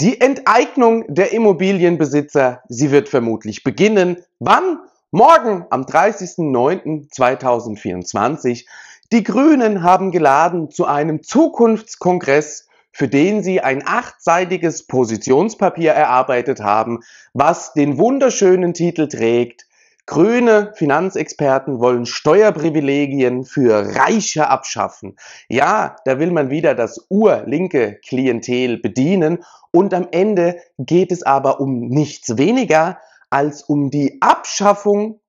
Die Enteignung der Immobilienbesitzer, sie wird vermutlich beginnen. Wann? Morgen am 30.09.2024. Die Grünen haben geladen zu einem Zukunftskongress, für den sie ein achtseitiges Positionspapier erarbeitet haben, was den wunderschönen Titel trägt Grüne Finanzexperten wollen Steuerprivilegien für Reiche abschaffen. Ja, da will man wieder das urlinke Klientel bedienen und am Ende geht es aber um nichts weniger als um die Abschaffung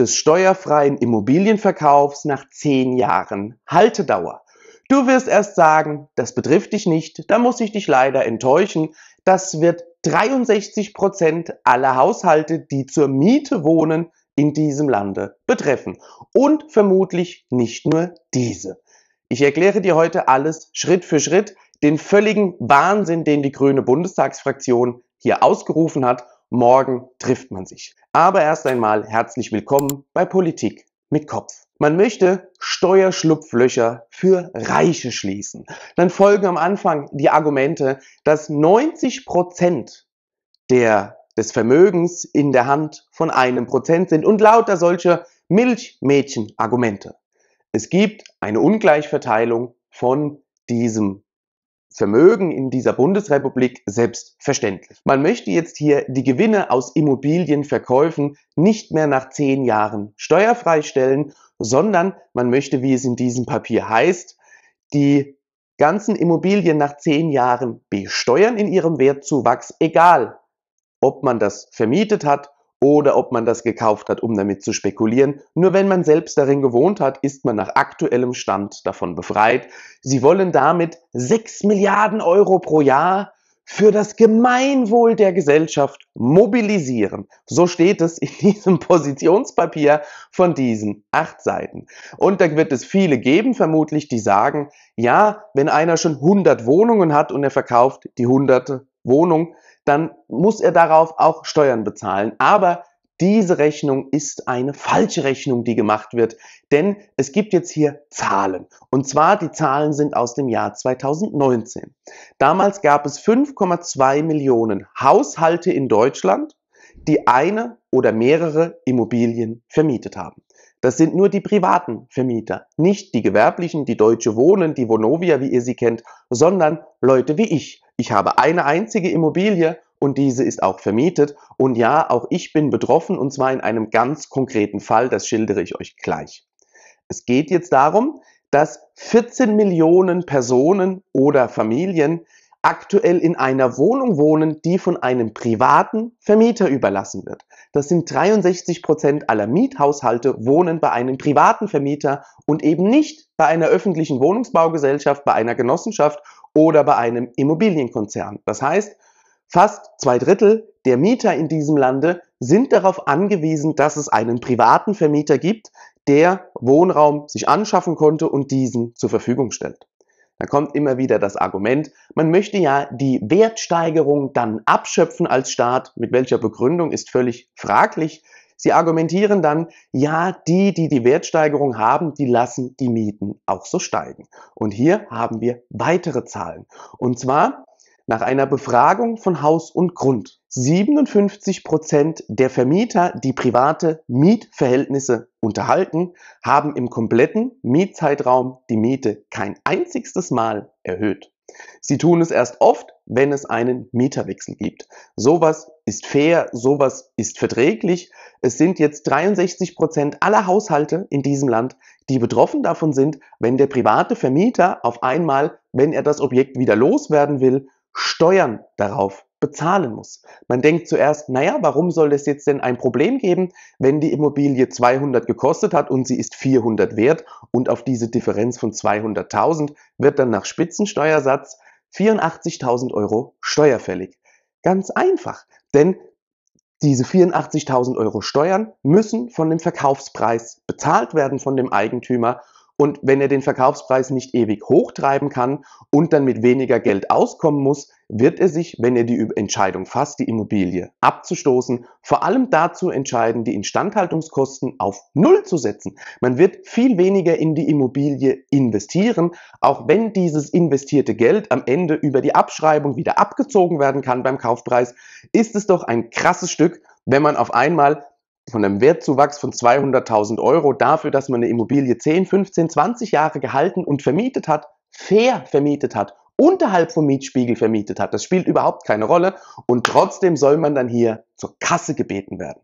des steuerfreien Immobilienverkaufs nach zehn Jahren Haltedauer. Du wirst erst sagen, das betrifft dich nicht, da muss ich dich leider enttäuschen, das wird 63 Prozent aller Haushalte, die zur Miete wohnen, in diesem Lande betreffen. Und vermutlich nicht nur diese. Ich erkläre dir heute alles Schritt für Schritt, den völligen Wahnsinn, den die grüne Bundestagsfraktion hier ausgerufen hat. Morgen trifft man sich. Aber erst einmal herzlich willkommen bei Politik mit Kopf. Man möchte Steuerschlupflöcher für Reiche schließen. Dann folgen am Anfang die Argumente, dass 90 Prozent der, des Vermögens in der Hand von einem Prozent sind und lauter solche Milchmädchen-Argumente. Es gibt eine Ungleichverteilung von diesem Vermögen in dieser Bundesrepublik selbstverständlich. Man möchte jetzt hier die Gewinne aus Immobilienverkäufen nicht mehr nach zehn Jahren steuerfrei stellen sondern man möchte, wie es in diesem Papier heißt, die ganzen Immobilien nach zehn Jahren besteuern in ihrem Wertzuwachs, egal ob man das vermietet hat oder ob man das gekauft hat, um damit zu spekulieren. Nur wenn man selbst darin gewohnt hat, ist man nach aktuellem Stand davon befreit. Sie wollen damit 6 Milliarden Euro pro Jahr für das Gemeinwohl der Gesellschaft mobilisieren. So steht es in diesem Positionspapier von diesen acht Seiten. Und da wird es viele geben, vermutlich, die sagen, ja, wenn einer schon 100 Wohnungen hat und er verkauft die 100 Wohnung, dann muss er darauf auch Steuern bezahlen. Aber diese Rechnung ist eine falsche Rechnung, die gemacht wird, denn es gibt jetzt hier Zahlen. Und zwar die Zahlen sind aus dem Jahr 2019. Damals gab es 5,2 Millionen Haushalte in Deutschland, die eine oder mehrere Immobilien vermietet haben. Das sind nur die privaten Vermieter, nicht die gewerblichen, die Deutsche Wohnen, die Vonovia, wie ihr sie kennt, sondern Leute wie ich. Ich habe eine einzige Immobilie und diese ist auch vermietet. Und ja, auch ich bin betroffen und zwar in einem ganz konkreten Fall, das schildere ich euch gleich. Es geht jetzt darum, dass 14 Millionen Personen oder Familien aktuell in einer Wohnung wohnen, die von einem privaten Vermieter überlassen wird. Das sind 63 Prozent aller Miethaushalte wohnen bei einem privaten Vermieter und eben nicht bei einer öffentlichen Wohnungsbaugesellschaft, bei einer Genossenschaft oder bei einem Immobilienkonzern. Das heißt, Fast zwei Drittel der Mieter in diesem Lande sind darauf angewiesen, dass es einen privaten Vermieter gibt, der Wohnraum sich anschaffen konnte und diesen zur Verfügung stellt. Da kommt immer wieder das Argument, man möchte ja die Wertsteigerung dann abschöpfen als Staat, mit welcher Begründung ist völlig fraglich. Sie argumentieren dann, ja, die, die die Wertsteigerung haben, die lassen die Mieten auch so steigen. Und hier haben wir weitere Zahlen. Und zwar nach einer Befragung von Haus und Grund 57 Prozent der Vermieter, die private Mietverhältnisse unterhalten, haben im kompletten Mietzeitraum die Miete kein einzigstes Mal erhöht. Sie tun es erst oft, wenn es einen Mieterwechsel gibt. Sowas ist fair, sowas ist verträglich. Es sind jetzt 63 Prozent aller Haushalte in diesem Land, die betroffen davon sind, wenn der private Vermieter auf einmal, wenn er das Objekt wieder loswerden will, Steuern darauf bezahlen muss. Man denkt zuerst, naja, warum soll es jetzt denn ein Problem geben, wenn die Immobilie 200 gekostet hat und sie ist 400 wert und auf diese Differenz von 200.000 wird dann nach Spitzensteuersatz 84.000 Euro steuerfällig. Ganz einfach, denn diese 84.000 Euro Steuern müssen von dem Verkaufspreis bezahlt werden von dem Eigentümer und wenn er den Verkaufspreis nicht ewig hochtreiben kann und dann mit weniger Geld auskommen muss, wird er sich, wenn er die Entscheidung fasst, die Immobilie abzustoßen, vor allem dazu entscheiden, die Instandhaltungskosten auf Null zu setzen. Man wird viel weniger in die Immobilie investieren, auch wenn dieses investierte Geld am Ende über die Abschreibung wieder abgezogen werden kann beim Kaufpreis, ist es doch ein krasses Stück, wenn man auf einmal von einem Wertzuwachs von 200.000 Euro dafür, dass man eine Immobilie 10, 15, 20 Jahre gehalten und vermietet hat, fair vermietet hat, unterhalb vom Mietspiegel vermietet hat. Das spielt überhaupt keine Rolle und trotzdem soll man dann hier zur Kasse gebeten werden.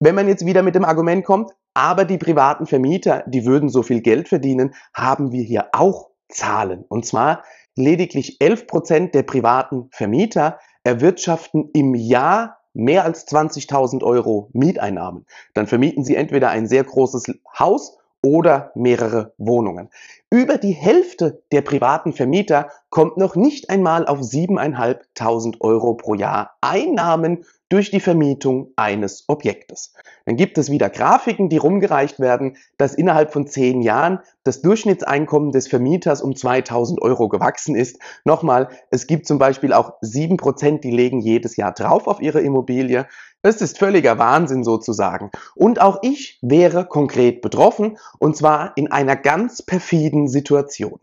Wenn man jetzt wieder mit dem Argument kommt, aber die privaten Vermieter, die würden so viel Geld verdienen, haben wir hier auch Zahlen. Und zwar lediglich 11% der privaten Vermieter erwirtschaften im Jahr mehr als 20.000 Euro Mieteinnahmen, dann vermieten Sie entweder ein sehr großes Haus oder mehrere Wohnungen. Über die Hälfte der privaten Vermieter kommt noch nicht einmal auf 7.500 Euro pro Jahr Einnahmen durch die Vermietung eines Objektes. Dann gibt es wieder Grafiken, die rumgereicht werden, dass innerhalb von zehn Jahren das Durchschnittseinkommen des Vermieters um 2000 Euro gewachsen ist. Nochmal, es gibt zum Beispiel auch 7%, die legen jedes Jahr drauf auf ihre Immobilie. Es ist völliger Wahnsinn sozusagen. Und auch ich wäre konkret betroffen und zwar in einer ganz perfiden Situation.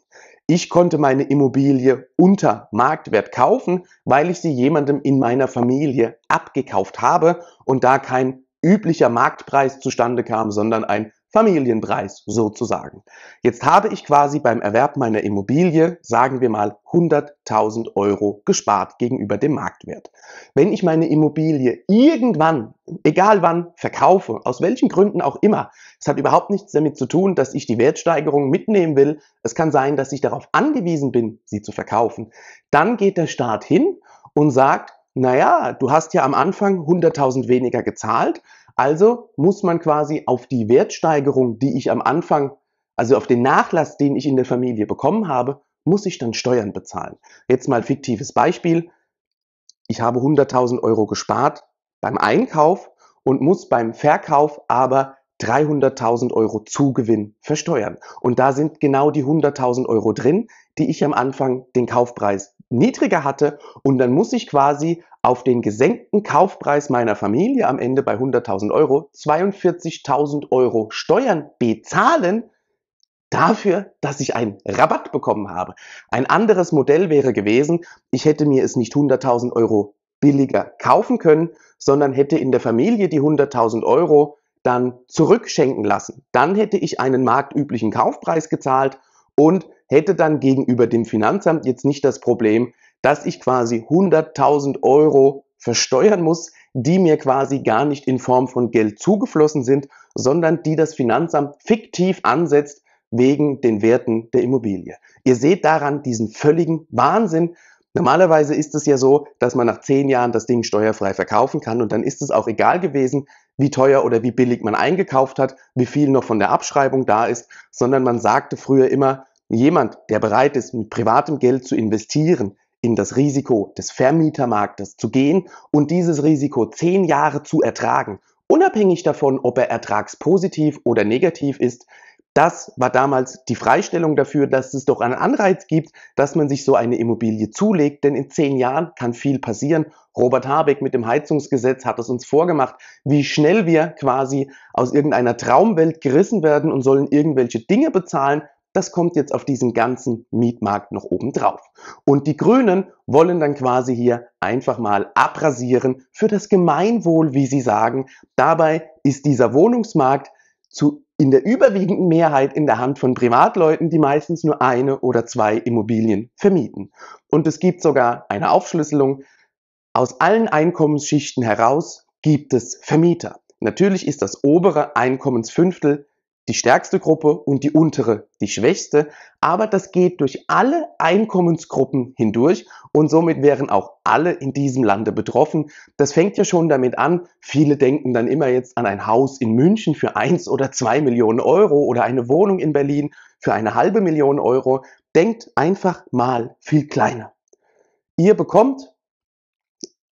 Ich konnte meine Immobilie unter Marktwert kaufen, weil ich sie jemandem in meiner Familie abgekauft habe und da kein üblicher Marktpreis zustande kam, sondern ein Familienpreis sozusagen. Jetzt habe ich quasi beim Erwerb meiner Immobilie, sagen wir mal, 100.000 Euro gespart gegenüber dem Marktwert. Wenn ich meine Immobilie irgendwann, egal wann, verkaufe, aus welchen Gründen auch immer, es hat überhaupt nichts damit zu tun, dass ich die Wertsteigerung mitnehmen will. Es kann sein, dass ich darauf angewiesen bin, sie zu verkaufen. Dann geht der Staat hin und sagt, naja, du hast ja am Anfang 100.000 weniger gezahlt, also muss man quasi auf die Wertsteigerung, die ich am Anfang, also auf den Nachlass, den ich in der Familie bekommen habe, muss ich dann Steuern bezahlen. Jetzt mal fiktives Beispiel. Ich habe 100.000 Euro gespart beim Einkauf und muss beim Verkauf aber 300.000 Euro Zugewinn versteuern. Und da sind genau die 100.000 Euro drin, die ich am Anfang den Kaufpreis niedriger hatte und dann muss ich quasi auf den gesenkten Kaufpreis meiner Familie am Ende bei 100.000 Euro 42.000 Euro Steuern bezahlen dafür, dass ich einen Rabatt bekommen habe. Ein anderes Modell wäre gewesen, ich hätte mir es nicht 100.000 Euro billiger kaufen können, sondern hätte in der Familie die 100.000 Euro dann zurückschenken lassen. Dann hätte ich einen marktüblichen Kaufpreis gezahlt und hätte dann gegenüber dem Finanzamt jetzt nicht das Problem, dass ich quasi 100.000 Euro versteuern muss, die mir quasi gar nicht in Form von Geld zugeflossen sind, sondern die das Finanzamt fiktiv ansetzt wegen den Werten der Immobilie. Ihr seht daran diesen völligen Wahnsinn. Normalerweise ist es ja so, dass man nach zehn Jahren das Ding steuerfrei verkaufen kann und dann ist es auch egal gewesen, wie teuer oder wie billig man eingekauft hat, wie viel noch von der Abschreibung da ist, sondern man sagte früher immer, Jemand, der bereit ist, mit privatem Geld zu investieren, in das Risiko des Vermietermarktes zu gehen und dieses Risiko zehn Jahre zu ertragen, unabhängig davon, ob er ertragspositiv oder negativ ist, das war damals die Freistellung dafür, dass es doch einen Anreiz gibt, dass man sich so eine Immobilie zulegt, denn in zehn Jahren kann viel passieren. Robert Habeck mit dem Heizungsgesetz hat es uns vorgemacht, wie schnell wir quasi aus irgendeiner Traumwelt gerissen werden und sollen irgendwelche Dinge bezahlen, das kommt jetzt auf diesen ganzen Mietmarkt noch oben drauf. Und die Grünen wollen dann quasi hier einfach mal abrasieren für das Gemeinwohl, wie sie sagen. Dabei ist dieser Wohnungsmarkt zu in der überwiegenden Mehrheit in der Hand von Privatleuten, die meistens nur eine oder zwei Immobilien vermieten. Und es gibt sogar eine Aufschlüsselung. Aus allen Einkommensschichten heraus gibt es Vermieter. Natürlich ist das obere Einkommensfünftel die stärkste Gruppe und die untere die schwächste, aber das geht durch alle Einkommensgruppen hindurch und somit wären auch alle in diesem Lande betroffen. Das fängt ja schon damit an, viele denken dann immer jetzt an ein Haus in München für eins oder zwei Millionen Euro oder eine Wohnung in Berlin für eine halbe Million Euro. Denkt einfach mal viel kleiner. Ihr bekommt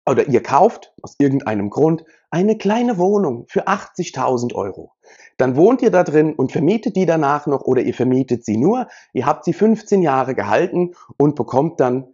oder ihr kauft aus irgendeinem Grund eine kleine Wohnung für 80.000 Euro. Dann wohnt ihr da drin und vermietet die danach noch oder ihr vermietet sie nur. Ihr habt sie 15 Jahre gehalten und bekommt dann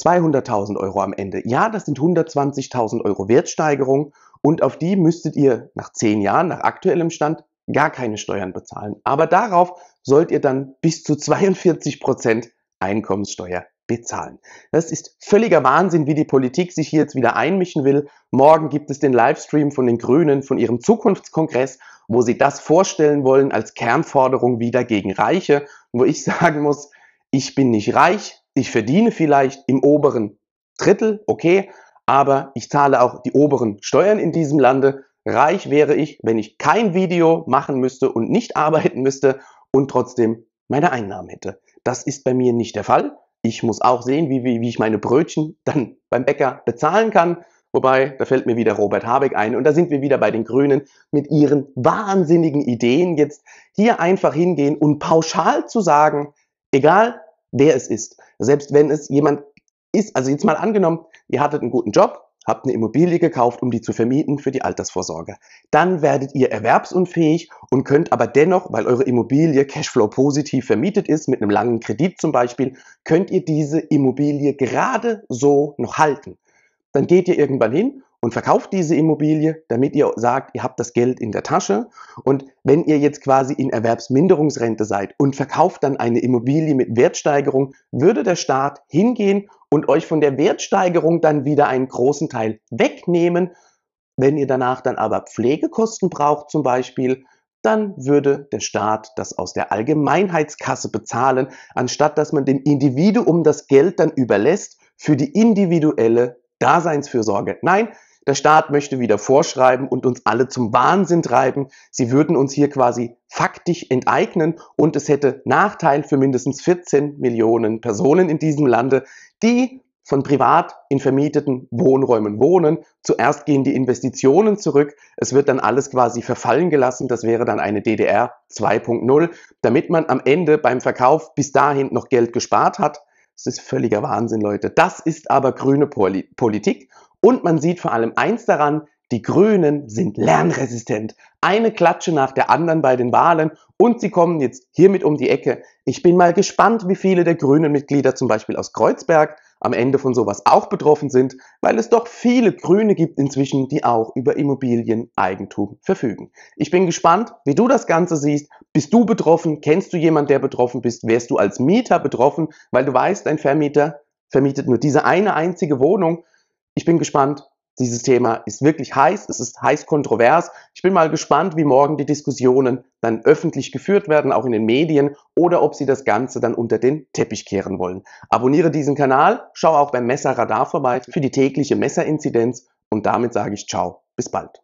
200.000 Euro am Ende. Ja, das sind 120.000 Euro Wertsteigerung und auf die müsstet ihr nach 10 Jahren, nach aktuellem Stand, gar keine Steuern bezahlen. Aber darauf sollt ihr dann bis zu 42 Prozent Einkommenssteuer bezahlen. Das ist völliger Wahnsinn, wie die Politik sich hier jetzt wieder einmischen will. Morgen gibt es den Livestream von den Grünen, von ihrem Zukunftskongress, wo sie das vorstellen wollen als Kernforderung wieder gegen Reiche, wo ich sagen muss, ich bin nicht reich, ich verdiene vielleicht im oberen Drittel, okay, aber ich zahle auch die oberen Steuern in diesem Lande. Reich wäre ich, wenn ich kein Video machen müsste und nicht arbeiten müsste und trotzdem meine Einnahmen hätte. Das ist bei mir nicht der Fall. Ich muss auch sehen, wie, wie, wie ich meine Brötchen dann beim Bäcker bezahlen kann. Wobei, da fällt mir wieder Robert Habeck ein. Und da sind wir wieder bei den Grünen mit ihren wahnsinnigen Ideen. Jetzt hier einfach hingehen und pauschal zu sagen, egal wer es ist, selbst wenn es jemand ist, also jetzt mal angenommen, ihr hattet einen guten Job, habt eine Immobilie gekauft, um die zu vermieten für die Altersvorsorge. Dann werdet ihr erwerbsunfähig und könnt aber dennoch, weil eure Immobilie Cashflow positiv vermietet ist, mit einem langen Kredit zum Beispiel, könnt ihr diese Immobilie gerade so noch halten. Dann geht ihr irgendwann hin und verkauft diese Immobilie, damit ihr sagt, ihr habt das Geld in der Tasche. Und wenn ihr jetzt quasi in Erwerbsminderungsrente seid und verkauft dann eine Immobilie mit Wertsteigerung, würde der Staat hingehen und euch von der Wertsteigerung dann wieder einen großen Teil wegnehmen. Wenn ihr danach dann aber Pflegekosten braucht zum Beispiel, dann würde der Staat das aus der Allgemeinheitskasse bezahlen, anstatt dass man dem Individuum das Geld dann überlässt für die individuelle Daseinsfürsorge. Nein, der Staat möchte wieder vorschreiben und uns alle zum Wahnsinn treiben. Sie würden uns hier quasi faktisch enteignen und es hätte Nachteil für mindestens 14 Millionen Personen in diesem Lande, die von privat in vermieteten Wohnräumen wohnen. Zuerst gehen die Investitionen zurück, es wird dann alles quasi verfallen gelassen, das wäre dann eine DDR 2.0, damit man am Ende beim Verkauf bis dahin noch Geld gespart hat. Das ist völliger Wahnsinn, Leute. Das ist aber grüne Poli Politik und man sieht vor allem eins daran, die Grünen sind lernresistent. Eine Klatsche nach der anderen bei den Wahlen und sie kommen jetzt hiermit um die Ecke. Ich bin mal gespannt, wie viele der grünen Mitglieder zum Beispiel aus Kreuzberg am Ende von sowas auch betroffen sind, weil es doch viele Grüne gibt inzwischen, die auch über Immobilieneigentum verfügen. Ich bin gespannt, wie du das Ganze siehst. Bist du betroffen? Kennst du jemanden, der betroffen bist? Wärst du als Mieter betroffen? Weil du weißt, ein Vermieter vermietet nur diese eine einzige Wohnung ich bin gespannt. Dieses Thema ist wirklich heiß, es ist heiß kontrovers. Ich bin mal gespannt, wie morgen die Diskussionen dann öffentlich geführt werden, auch in den Medien, oder ob sie das Ganze dann unter den Teppich kehren wollen. Abonniere diesen Kanal, schau auch beim Messerradar vorbei für die tägliche Messerinzidenz und damit sage ich ciao, bis bald.